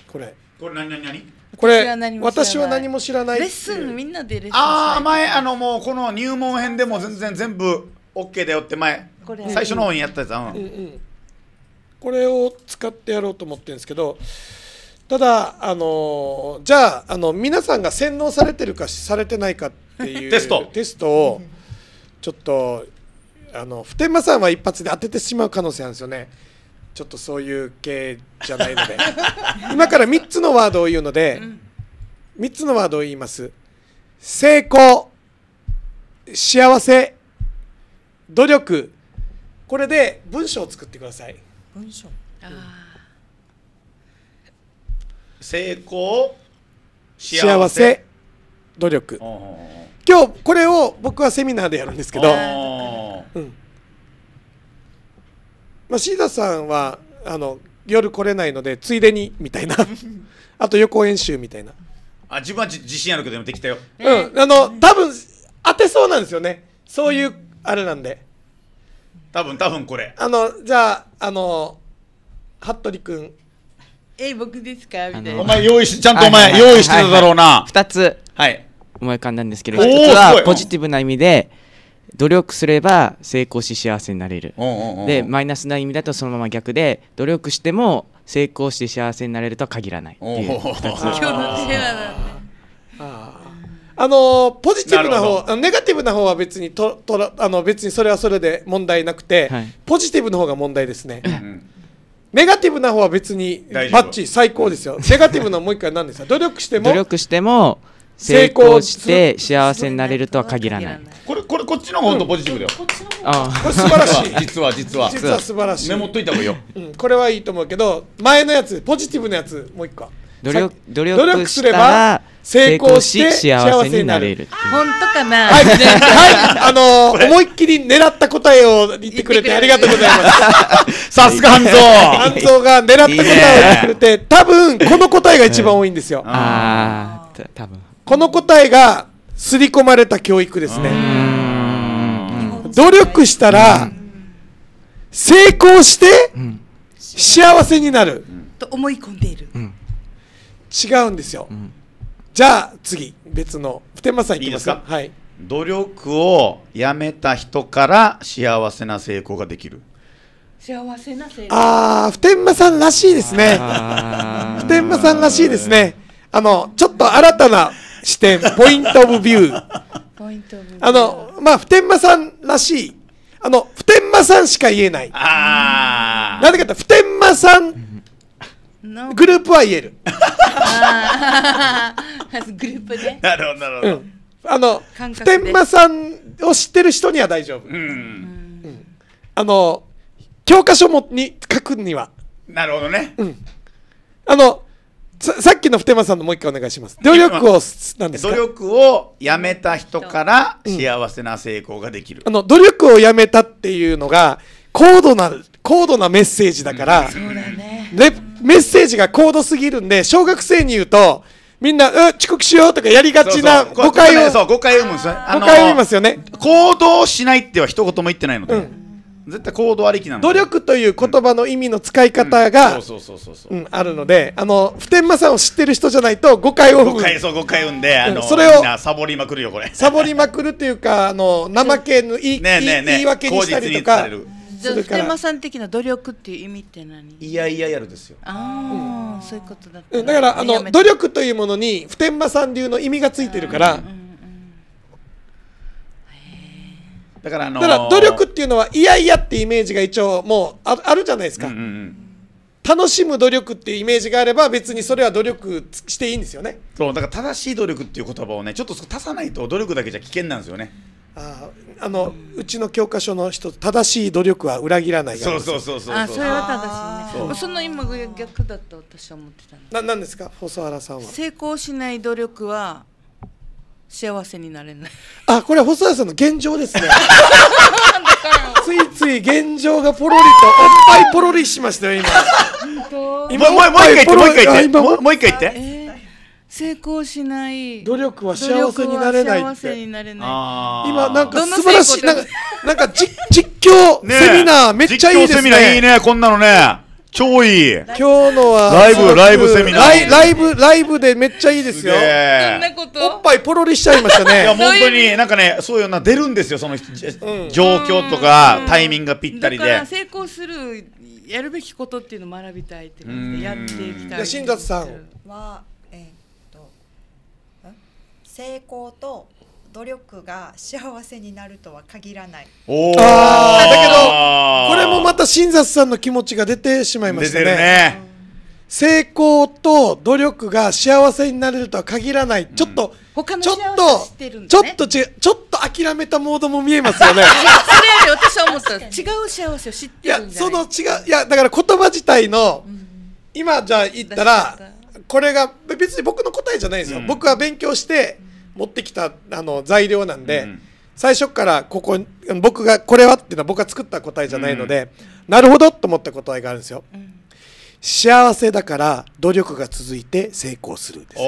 これこれ何何何これ私は何も知らないレッスンみんなでレッスンああ前あのもうこの入門編でも全然全部 OK だよって前最初の方にやったやつ、うんうん、これを使ってやろうと思ってるんですけどただあのじゃああの皆さんが洗脳されてるかされてないかっていうテストをちょっとあの普天間さんは一発で当ててしまう可能性あるんですよねちょっとそういう系じゃないので [LAUGHS] 今から3つのワードを言うので、うつのワードを言います成功幸せ努力これで文章を作ってください文章、ああ、うん、成功幸せ努力今日これを僕はセミナーでやるんですけど、うんまあ、シーさんはあの夜来れないのでついでにみたいな [LAUGHS] あと予行演習みたいなあ自分は自信あるけどでもできたようんあの多分当てそうなんですよねそういうあれなんで多分多分これあのじゃああの服部君え僕ですかみたいなお前用意しちゃんとお前用意してただろうな2つはい思い浮かんだんですけど一つはポジティブな意味で努力すれば成功し幸せになれるでマイナスな意味だとそのまま逆で努力しても成功して幸せになれるとは限らないっていうつあのポジティブな方ネガティブな方は別にととらあの別にそれはそれで問題なくて、はい、ポジティブの方が問題ですね。うんネガティブな方は別にバッチ最高ですよ。ネガティブのもう一回何ですか努力しても努力しても成功して幸せになれるとは限らないこれこれこっちの方とポジティブだよ、あこれ素晴らしい実は実は [LAUGHS] 実は素晴らしいメモっといた方がいいよ、これはいいと思うけど前のやつポジティブなやつもう一個努力努力すれば成功して幸せになれる本当かなはい、はい、[LAUGHS] あの思いっきり狙った答えを言ってくれてありがとうございます [LAUGHS] さすが半蔵半蔵が狙った答えを言ってくれて多分この答えが一番多いんですよああ多分この答えが刷り込まれた教育ですね努力したら成功して幸せになる、と思い込んでいる、違うんですよ、じゃあ次別の普天間さんいきますかはい努力をやめた人から幸せな成功ができる幸せな成功ああ普天間さんらしいですね普天間さんらしいですねあのちょっと新たな視点、ポイント・オブ・ビュー。あの、まあ、普天間さんらしい、あの、普天間さんしか言えない。ああ。なぜかと、普天間さんグループは言える。[LAUGHS] グループで。なるほど、なるほど。あの、普天間さんを知ってる人には大丈夫。うん。あの、教科書もに書くには、なるほどね。あの、ささっきの普天間さんのもう一回お願いします努力をなです努力をやめた人から幸せな成功ができる、うん、あの努力をやめたっていうのが高度な高度なメッセージだから、うんね、メッセージが高度すぎるんで小学生に言うとみんな、う遅刻しようとかやりがちな誤解をそう誤解を生むんですね誤解を生みますよね行動しないっては一言も言ってないので、うん絶対行動ありきなの努力という言葉の意味の使い方があるのであの普天間さんを知ってる人じゃないと誤解を誤解そう誤解生んで、あのそれをサボりまくるよこれサボりまくるっていうかあの怠けぬ言い,、ねね言い訳にしたりとか。じゃあ福山さん的な努力っていう意味って何いやいややるですよああ、そういうことだだからあの努力というものに普天間さん流の意味がついてるから、うんだからあのー、だから努力っていうのはいやいやってイメージが一応もうああるじゃないですか、うんうんうん楽しむ努力っていうイメージがあれば別にそれは努力していいんですよねそうだから正しい努力っていう言葉をねちょっと足さないと努力だけじゃ危険なんですよねああのうちの教科書の人正しい努力は裏切らないそうそうそうそうあそれは正しいねその今逆だと私は思ってたななんですか細原さんは成功しない努力は幸せになれないあこれは細谷さんの現状ですねついつい現状がポロリとおっぱいポロリしましたよ今今もう一回言ってもう一回言ってもう一回言って、成功しない努力は幸せになれないって今なんか素晴らしいなんかなんか [LAUGHS] 実況セミナーめっちゃいいですねいいねこんなのね超いい今日のはライブライブセミナーライブライブでめっちゃいいですよおっぱいポロリしちゃいましたねいや本当になんかねそういうな出るんですよその、うん、状況とかタイミングがぴったりで成功するやるべきことっていうのを学びたいって感じやっていきたい新達さんはえー、っと成功と努力が幸せになるとは限らないおあだけどこれもまた新雑さんの気持ちが出てしまいましたね、ね、成功と努力が幸せになれるとは限らない、ちょっと、ね、ちょっとちょっとちょっと諦めたモードも見えますよね [LAUGHS] それより私は思った違う幸せを知ってるんじゃないいやその違ういやだから言葉自体の、うん、今じゃあ言ったらこれが別に僕の答えじゃないですよ、うん、僕は勉強して、持ってきたあの材料なんで、うん、最初からここ僕がこれはっていうのは僕が作った答えじゃないので、うん、なるほどと思った答えがあるんですよ。幸せだから努力が続いて成功するです。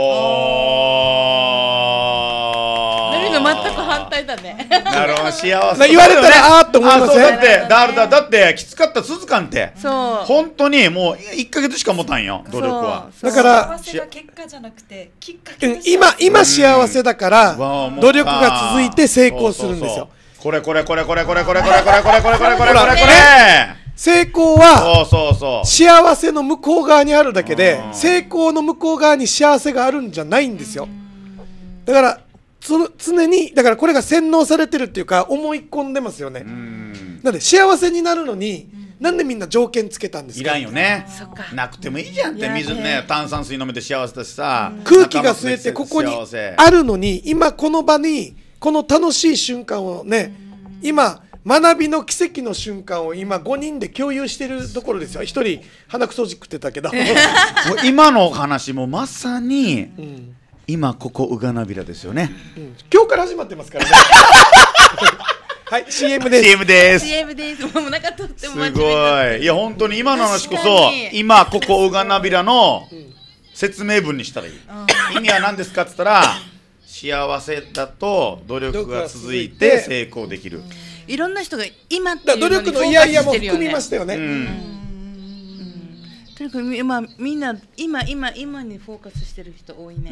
全く反対だね。なるほど、幸せ。言われたら、ああって思いますね。だって、だだだって、きつかった鈴んって、本当にもう1か月しか持たんよ、努力は。だから、幸せが結果じゃなくて、きっかけ今、今幸せだから、努力が続いて成功するんですよ。これこれこれこれこれこれこれこれこれこれこれこれこれこれ。成功は幸せの向こう側にあるだけで成功の向こう側に幸せがあるんじゃないんですよだから常にだからこれが洗脳されてるっていうか思い込んでますよねなんで幸せになるのに、なんでみんな条件つけたんですいらんよねなくてもいいじゃんって水ね炭酸水飲めて幸せだしさ、空気が吸えてここにあるのに今この場にこの楽しい瞬間をね今学びの奇跡の瞬間を今5人で共有してるところですよ1人鼻くそじくってたけど [LAUGHS] 今の話もまさに、うん今ここウがナビラですよね、うん、今日から始まってますからね [LAUGHS] はい CM です CM です CM ですもうなかとってもすごいいや本当に今の話こそ今ここウがナビラの説明文にしたらいい、うん、意味は何ですかっつったら幸せだと努力が続いて成功できるいろんな人が今っていうのにフォーカスしてるよね努力のいやいやも含みましたよね、うんとにかく今みんな今今今にフォーカスしてる人多いね、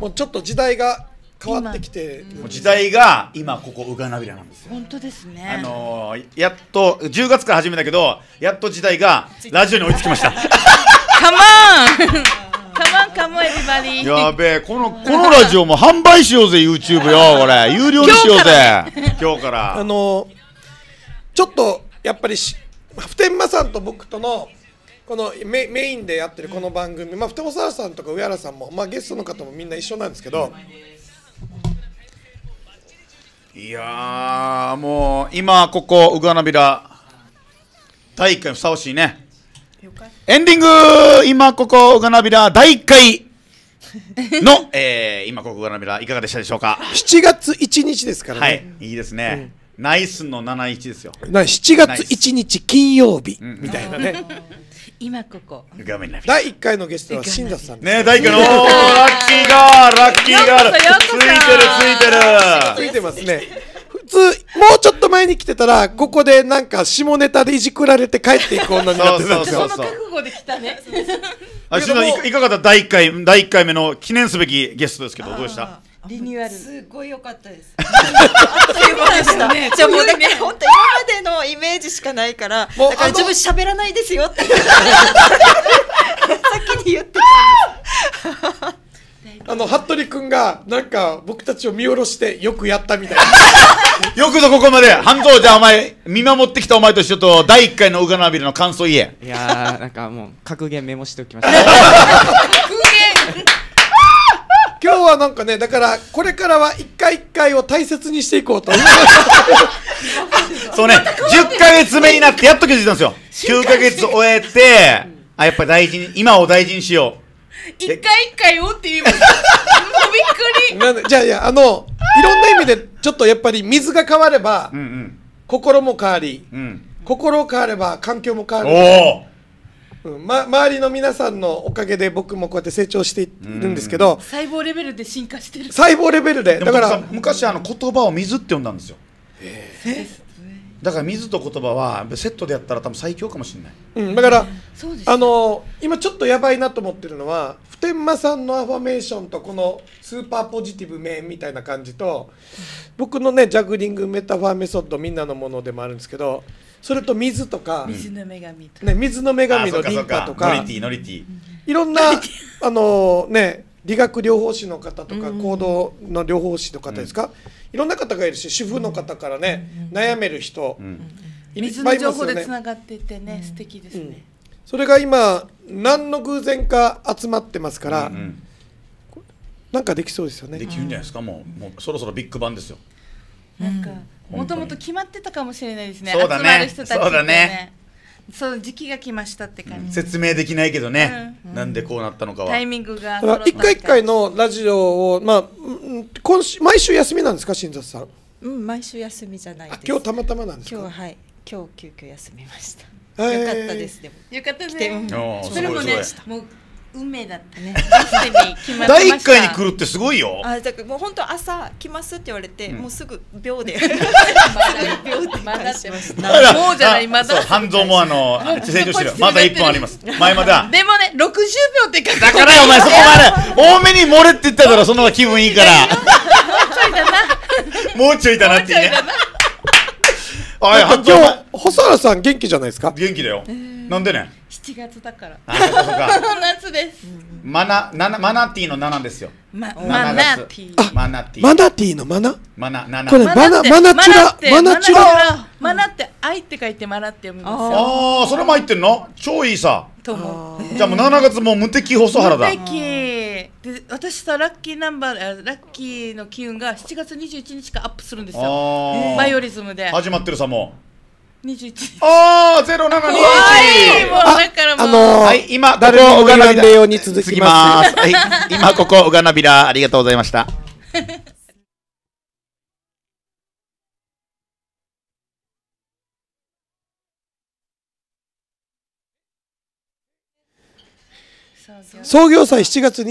もうちょっと時代が変わってきて、う時代が今ここうがなびらなんですよ本当ですねあのー、やっと10月から始めたけどやっと時代がラジオに追いつきましたカモンカモンカモンエビバリーやべえこのこのラジオも販売しようぜ YouTube よこれ有料にしようぜ今日からあのー、ちょっとやっぱりし普天間さんと僕とのこのメインでやってるこの番組、まあ、双沢さんとか上原さんも、まあ、ゲストの方もみんな一緒なんですけどいやもう今ここウガナビラ第育回ふさわしいねエンディング今ここウガナビラ第1回の、[LAUGHS] えー、今ここウガナビラいかがでしたでしょうか7月1日ですからねはいいいですね、うんナイスの71ですよ。7月1日金曜日みたいなね。今ここ第1回のゲストは新田さんね第1回のラッキーガーラッキーガールついてるついてるついてますね普通もうちょっと前に来てたらここでなんか下ネタでいじくられて帰っていく女になってたその覚悟で来たねいかがだ第1回第1回目の記念すべきゲストですけどどうでしたリニューアルすごい良かったです。あっという間でした。ね、[LAUGHS] じゃあもうだけ本当今までのイメージしかないから、だから自分喋らないですよって [LAUGHS] 先に言ってたあの服部君がなんか僕たちを見下ろしてよくやったみたいな [LAUGHS] よくぞここまで半蔵じゃあお前見守ってきたお前と一緒と第1回のウガナビリの感想言えいやーなんかもう格言メモしておきました今日はなんかねだからこれからは一回一回を大切にしていこうとそうね10か月目になってやっと気づいたんですよ9か月終えてあやっぱ大事に今を大事にしよう一回一回をって言いますびっくりじゃあいやあのいろんな意味でちょっとやっぱり水が変われば、うんうん、心も変わり、うん、心変われば環境も変わるま、周りの皆さんのおかげで僕もこうやって成長しているんですけど細胞レベルで進化してる細胞レベルでだから昔あの言葉を水って呼んだんですよえだから水と言葉はセットでやったら多分最強かもしれない、うん、だから、あの今ちょっとやばいなと思ってるのは普天間さんのアファメーションとこのスーパーポジティブ面みたいな感じと僕のねジャグリングメタファーメソッドみんなのものでもあるんですけどそれと水とか、水の女神ね、水の女神のリンパとかノリティノリティいろんなあのね理学療法士の方とか行動の療法士の方ですか、いろんな方がいるし主婦の方からね、悩める人、水の情報でつながっててね、素敵ですね、それが今何の偶然か集まってますから、うなんかできそうですよねできるんじゃないですかもうもうそろそろビッグバンですよなんかもともと決まってたかもしれないですねそうだねまそうだねそう時期が来ましたって感じ、説明できないけどね、うん、なんでこうなったのかはタイミングが一回一回のラジオをまあ今週毎週休みなんですか新里さんうん毎週休みじゃないです今日たまたまなんです今日ははい今日急遽休みました、えー、よかったですでもよかったです、それもねもう運命だったね。第一回に来るってすごいよ。あ、だかもう本当朝来ますって言われて、もうすぐ秒で。秒 [LAUGHS] まだもうじゃないまだ。半蔵もあの成長してる。[LAUGHS] まだ一本あります。前まだ。でもね、六十秒って書だからお前そこまで多めに漏れって言ったからその気分いいから。もうちょいだなってね。あい今日細原さん元気じゃないですか元気だよ、なんでね七月だからあそう [LAUGHS] 夏ですマナナナマナティーの7ですよ、マナティーマナティーマナティのマナマナナナこれマナマナチュラマナチュラマナって愛って書いてマナって読むんですよああそれも入ってんの超いいさじゃもう七月も無敵細原だ無敵で私さラッキーナンバーラッキーの機運が7月21日からアップするんですよバイオリズムで始まってるさもうああゼロ七もうあのー、はい今誰もうがなびらに続きます。はい今ここうがなびらありがとうございました。[LAUGHS] 創業祭7月に。